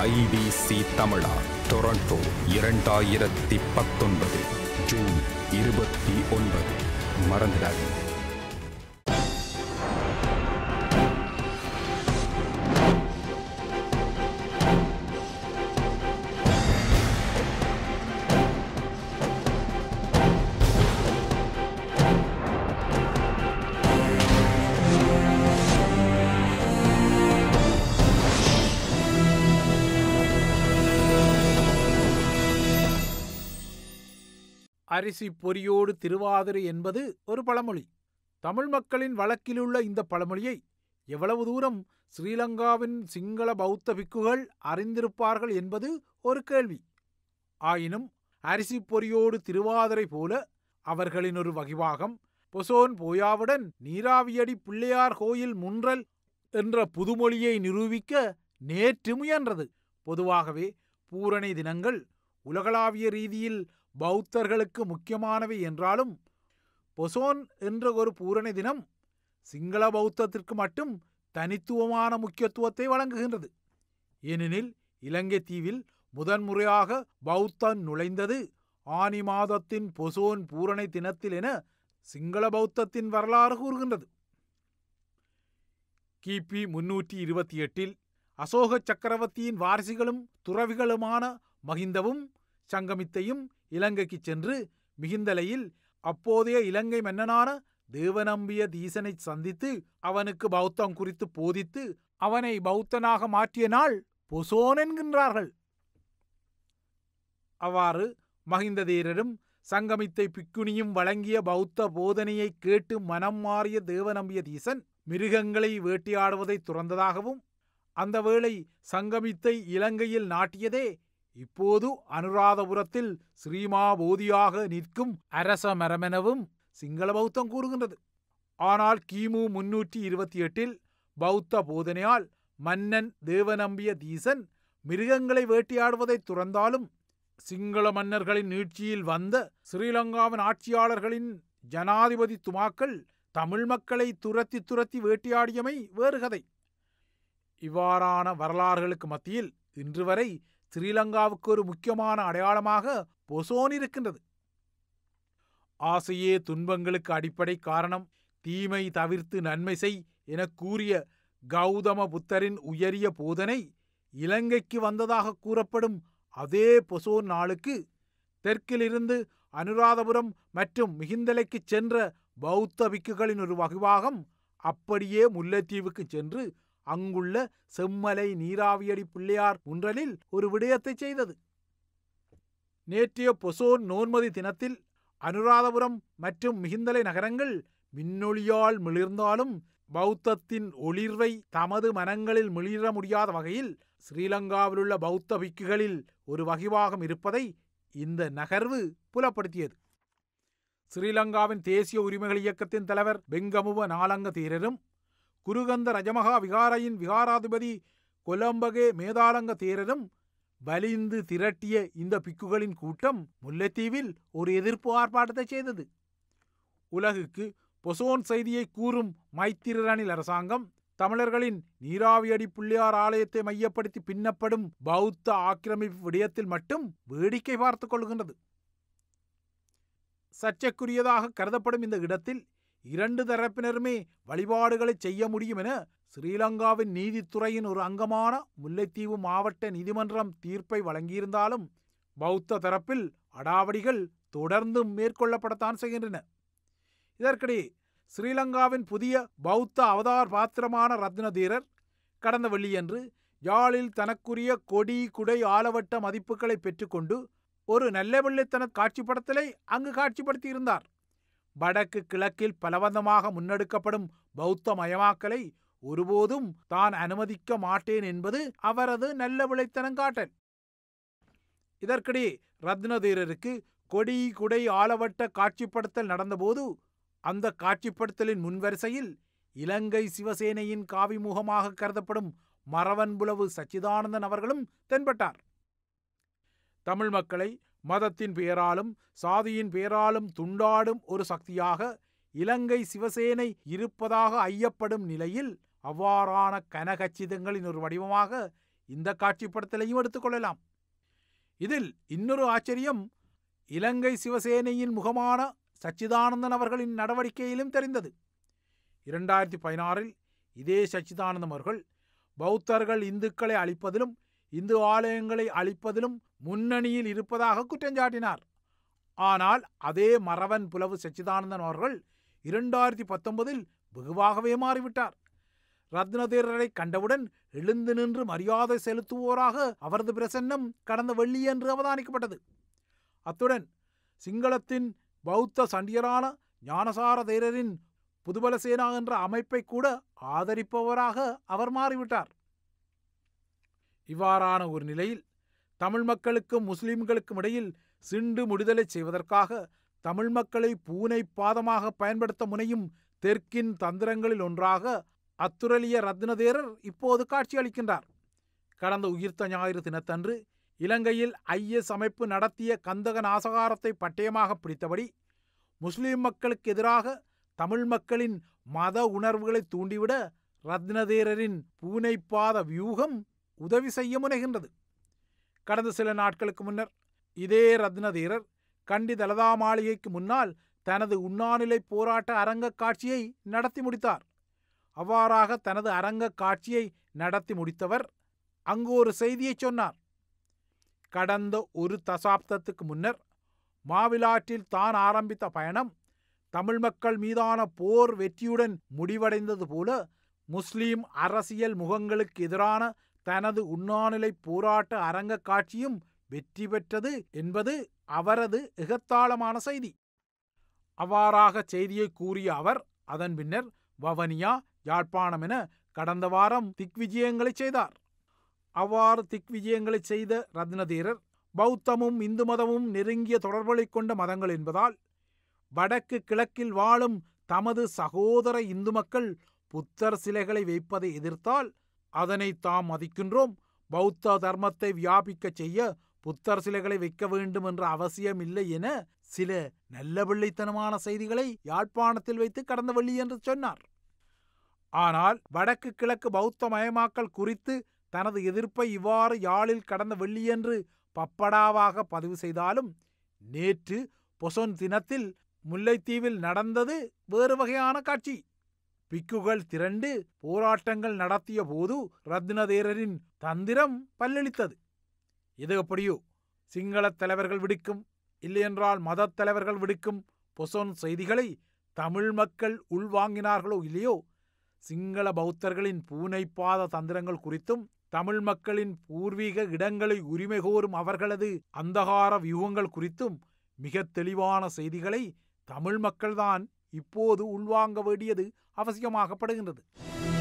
IBC தமிழா Toronto இரண்டாயிரத்தி பத்தொன்பது ஜூன் இருபத்தி ஒன்பது மறந்துடாதீங்க அரிசி பொறியோடு திருவாதிரை என்பது ஒரு பழமொழி தமிழ் மக்களின் வழக்கிலுள்ள இந்த பழமொழியை எவ்வளவு தூரம் ஸ்ரீலங்காவின் சிங்கள பௌத்த பிக்குகள் அறிந்திருப்பார்கள் என்பது ஒரு கேள்வி ஆயினும் அரிசி பொறியோடு திருவாதிரை போல அவர்களின் ஒரு வகிவாகம் பொசோன் போயாவுடன் நீராவியடி பிள்ளையார் கோயில் முன்றல் என்ற புதுமொழியை நிரூபிக்க நேற்று முயன்றது பொதுவாகவே பூரணி தினங்கள் உலகளாவிய ரீதியில் பௌத்தர்களுக்கு முக்கியமானவை என்றாலும் பொசோன் என்ற ஒரு பூரண தினம் சிங்கள பௌத்தத்திற்கு மட்டும் தனித்துவமான முக்கியத்துவத்தை வழங்குகின்றது ஏனெனில் இலங்கை தீவில் முதன்முறையாக பௌத்தம் நுழைந்தது ஆனி மாதத்தின் பொசோன் பூரணை தினத்தில் என சிங்கள பௌத்தத்தின் வரலாறு கூறுகின்றது கிபி முன்னூற்றி இருபத்தி எட்டில் அசோக சக்கரவர்த்தியின் வாரிசுகளும் துறவிகளுமான மகிந்தவும் சங்கமித்தையும் இலங்கைக்கு சென்று மிகுந்தலையில் அப்போதைய இலங்கை மன்னனான தேவநம்பிய தீசனை சந்தித்து அவனுக்கு பௌத்தம் குறித்து போதித்து அவனை பௌத்தனாக மாற்றிய நாள் பொசோன் என்கின்றார்கள் அவ்வாறு மகிந்த தீரரும் சங்கமித்தை பிக்குனியும் வழங்கிய பௌத்த போதனையை கேட்டு மனம் மாறிய தேவநம்பிய தீசன் மிருகங்களை வேட்டையாடுவதை துறந்ததாகவும் அந்த வேளை சங்கமித்தை இலங்கையில் நாட்டியதே இப்போது அனுராதபுரத்தில் ஸ்ரீமா போதியாக நிற்கும் அரச மரமெனவும் சிங்கள பௌத்தம் கூறுகின்றது ஆனால் கிமு முன்னூற்றி இருபத்தி எட்டில் பௌத்த போதனையால் மன்னன் தேவநம்பிய தீசன் மிருகங்களை வேட்டையாடுவதை துறந்தாலும் சிங்கள மன்னர்களின் நீட்சியில் வந்த ஸ்ரீலங்காவின் ஆட்சியாளர்களின் ஜனாதிபதி துமாக்கள் தமிழ் மக்களை துரத்தி துரத்தி வேட்டையாடியமை வேறு கதை இவ்வாறான வரலாறுகளுக்கு மத்தியில் இன்று வரை ஸ்ரீலங்காவுக்கு ஒரு முக்கியமான அடையாளமாக பொசோன் இருக்கின்றது ஆசையே துன்பங்களுக்கு அடிப்படை காரணம் தீமை தவிர்த்து நன்மை செய் என கூறிய கௌதம புத்தரின் உயரிய போதனை இலங்கைக்கு வந்ததாக கூறப்படும் அதே பொசோன் நாளுக்கு தெற்கிலிருந்து அனுராதபுரம் மற்றும் மிகிந்தலைக்கு சென்ற பௌத்த பிக்குகளின் ஒரு வகுவாகம் அப்படியே முல்லைத்தீவுக்கு சென்று அங்குள்ள செம்மலை நீராவியடி பிள்ளையார் குன்றலில் ஒரு விடயத்தை செய்தது நேற்றைய பொசோன் நோன்மதி தினத்தில் அனுராதபுரம் மற்றும் மிகுந்தலை நகரங்கள் மின்னொளியால் மிளிர்ந்தாலும் பௌத்தத்தின் ஒளிர்வை தமது மனங்களில் மிளிர முடியாத வகையில் ஸ்ரீலங்காவிலுள்ள பௌத்த பிக்குகளில் ஒரு வகிவாகம் இருப்பதை இந்த நகர்வு புலப்படுத்தியது ஸ்ரீலங்காவின் தேசிய உரிமைகள் இயக்கத்தின் தலைவர் பெங்கமுவ நாலங்க தீரரும் குருகந்த ரஜமகா விகாரையின் விகாராதிபதி கொலம்பகே மேதாளங்க தேரரும் வலிந்து திரட்டிய இந்த பிக்குகளின் கூட்டம் முல்லைத்தீவில் ஒரு எதிர்ப்பு ஆர்ப்பாட்டத்தை செய்தது உலகுக்கு பொசோன் செய்தியை கூறும் மைத்திரரணில் அரசாங்கம் தமிழர்களின் நீராவியடி புள்ளியார் ஆலயத்தை மையப்படுத்தி பின்னப்படும் பௌத்த ஆக்கிரமிப்பு விடயத்தில் மட்டும் வேடிக்கை பார்த்துக் கொள்கின்றது சர்ச்சைக்குரியதாக கருதப்படும் இந்த இடத்தில் இரண்டு தரப்பினருமே வழிபாடுகளை செய்ய முடியும் என ஸ்ரீலங்காவின் நீதித்துறையின் ஒரு அங்கமான முல்லைத்தீவு மாவட்ட நீதிமன்றம் தீர்ப்பை வழங்கியிருந்தாலும் பௌத்த தரப்பில் அடாவடிகள் தொடர்ந்து மேற்கொள்ளப்படத்தான் செய்கின்றன இதற்கிடையே ஸ்ரீலங்காவின் புதிய பௌத்த அவதார் பாத்திரமான ரத்னதீரர் கடந்த வெள்ளியன்று யாழில் தனக்குரிய கொடி குடை ஆலவட்ட மதிப்புகளை பெற்றுக்கொண்டு ஒரு நல்ல வெள்ளித்தன காட்சிப்படத்திலே அங்கு காட்சிப்படுத்தியிருந்தார் வடக்கு கிழக்கில் பலவந்தமாக முன்னெடுக்கப்படும் பௌத்த மயமாக்கலை ஒருபோதும் தான் அனுமதிக்க மாட்டேன் என்பது அவரது நல்ல விளைத்தனங்காட்டல் இதற்கிடையே ரத்னதீரருக்கு கொடி குடை ஆளவட்ட காட்சிப்படுத்தல் நடந்தபோது அந்த காட்சிப்படுத்தலின் முன்வரிசையில் இலங்கை சிவசேனையின் காவிமுகமாக கருதப்படும் மரவன்புலவு சச்சிதானந்தன் அவர்களும் தென்பட்டார் தமிழ் மக்களை மதத்தின் பெயராலும் சாதியின் பெயராலும் துண்டாடும் ஒரு சக்தியாக இலங்கை சிவசேனை இருப்பதாக ஐயப்படும் நிலையில் அவ்வாறான கனகச்சிதங்களின் ஒரு வடிவமாக இந்த காட்சிப்படத்திலையும் எடுத்துக்கொள்ளலாம் இதில் இன்னொரு ஆச்சரியம் இலங்கை சிவசேனையின் முகமான சச்சிதானந்தன் அவர்களின் நடவடிக்கையிலும் தெரிந்தது இரண்டாயிரத்தி பதினாறில் இதே சச்சிதானந்தம் அவர்கள் பௌத்தர்கள் இந்துக்களை அழிப்பதிலும் இந்து ஆலயங்களை அழிப்பதிலும் முன்னணியில் இருப்பதாக குற்றஞ்சாட்டினார் ஆனால் அதே மறவன் புலவு சச்சிதானந்தன் அவர்கள் இரண்டாயிரத்தி பத்தொன்பதில் வெகுவாகவே மாறிவிட்டார் ரத்னதீரரை கண்டவுடன் எழுந்து நின்று மரியாதை செலுத்துவோராக அவரது பிரசன்னம் கடந்த வெள்ளியன்று அவதானிக்கப்பட்டது அத்துடன் சிங்களத்தின் பௌத்த சண்டியரான ஞானசார தீரரின் புதுபலசேனா என்ற அமைப்பை கூட ஆதரிப்பவராக அவர் மாறிவிட்டார் இவ்வாறான ஒரு நிலையில் தமிழ் மக்களுக்கும் முஸ்லிம்களுக்கும் இடையில் சிண்டு முடிதலை செய்வதற்காக தமிழ் மக்களை பூனை பாதமாக பயன்படுத்த முனையும் தெற்கின் தந்திரங்களில் ஒன்றாக அத்துரலிய ரத்னதேரர் இப்போது காட்சியளிக்கின்றார் கடந்த உயிர்த்த ஞாயிறு தினத்தன்று இலங்கையில் ஐஎஸ் அமைப்பு நடத்திய கந்தக நாசகாரத்தை பட்டயமாக பிடித்தபடி முஸ்லிம் மக்களுக்கு எதிராக தமிழ் மக்களின் மத உணர்வுகளை தூண்டிவிட ரத்னதேரரின் பூனைப்பாத வியூகம் உதவி செய்ய முனைகின்றது கடந்த சில நாட்களுக்கு முன்னர் இதே ரத்னதீரர் கண்டி தலதா மாளிகைக்கு முன்னால் தனது உண்ணாநிலை போராட்ட அரங்க காட்சியை நடத்தி முடித்தார் அவ்வாறாக தனது அரங்க காட்சியை நடத்தி முடித்தவர் அங்கு ஒரு செய்தியை சொன்னார் கடந்த ஒரு தசாப்தத்துக்கு முன்னர் மாவிலாற்றில் தான் ஆரம்பித்த பயணம் தமிழ் மக்கள் மீதான போர் வெற்றியுடன் முடிவடைந்தது போல முஸ்லீம் அரசியல் முகங்களுக்கு எதிரான தனது உண்ணாநிலை போராட்ட அரங்க காட்சியும் வெற்றி பெற்றது என்பது அவரது எகத்தாளமான செய்தி அவ்வாறாக செய்தியை கூறிய அவர் அதன் பின்னர் வவனியா யாழ்ப்பாணம் என கடந்த வாரம் திக்விஜயங்களை செய்தார் அவ்வாறு திக்விஜயங்களை செய்த ரத்னதீரர் பௌத்தமும் இந்து மதமும் நெருங்கிய தொடர்புகளை கொண்ட மதங்கள் என்பதால் வடக்கு கிழக்கில் வாழும் தமது சகோதர இந்து மக்கள் புத்தர் சிலைகளை வைப்பதை எதிர்த்தால் அதனை தாம் மதிக்கின்றோம் பௌத்த தர்மத்தை வியாபிக்கச் செய்ய புத்தர் சிலைகளை வைக்க வேண்டும் என்ற அவசியம் இல்லை என சில நல்ல பிள்ளைத்தனமான செய்திகளை யாழ்ப்பாணத்தில் வைத்து கடந்த வெள்ளி என்று சொன்னார் ஆனால் வடக்கு கிழக்கு பௌத்த மயமாக்கல் குறித்து தனது எதிர்ப்பை இவ்வாறு யாழில் கடந்த வெள்ளியன்று பப்படாவாக பதிவு செய்தாலும் நேற்று பொசொன் தினத்தில் முல்லைத்தீவில் நடந்தது வேறு வகையான காட்சி பிக்குகள் திரண்டு போராட்டங்கள் நடத்திய போது ரத்னதேரரின் தந்திரம் பல்லளித்தது இது எப்படியோ சிங்களத் தலைவர்கள் விடுக்கும் இல்லையென்றால் மதத் தலைவர்கள் விடுக்கும் பொசோன் செய்திகளை தமிழ் மக்கள் உள்வாங்கினார்களோ இல்லையோ சிங்கள பௌத்தர்களின் பூனைப்பாத தந்திரங்கள் குறித்தும் தமிழ் மக்களின் பூர்வீக இடங்களை உரிமை கோரும் அவர்களது அந்தகார வியூகங்கள் குறித்தும் மிக தெளிவான செய்திகளை தமிழ் மக்கள்தான் இப்போது உள்வாங்க வேண்டியது அவசியமாகப்படுகின்றது